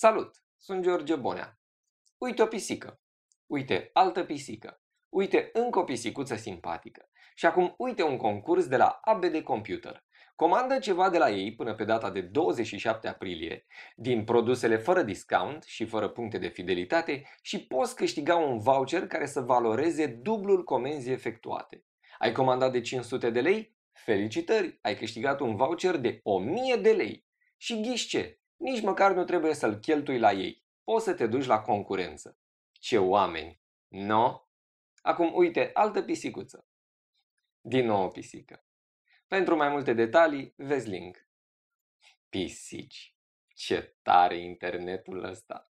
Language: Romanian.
Salut! Sunt George Bonea. Uite o pisică. Uite altă pisică. Uite încă o pisicuță simpatică. Și acum uite un concurs de la Abd de Computer. Comandă ceva de la ei până pe data de 27 aprilie din produsele fără discount și fără puncte de fidelitate și poți câștiga un voucher care să valoreze dublul comenzii efectuate. Ai comandat de 500 de lei? Felicitări! Ai câștigat un voucher de 1000 de lei! Și ghiște! ce? Nici măcar nu trebuie să-l cheltui la ei. Poți să te duci la concurență. Ce oameni! No? Acum uite, altă pisicuță. Din nou o pisică. Pentru mai multe detalii, vezi link. Pisici. Ce tare internetul ăsta!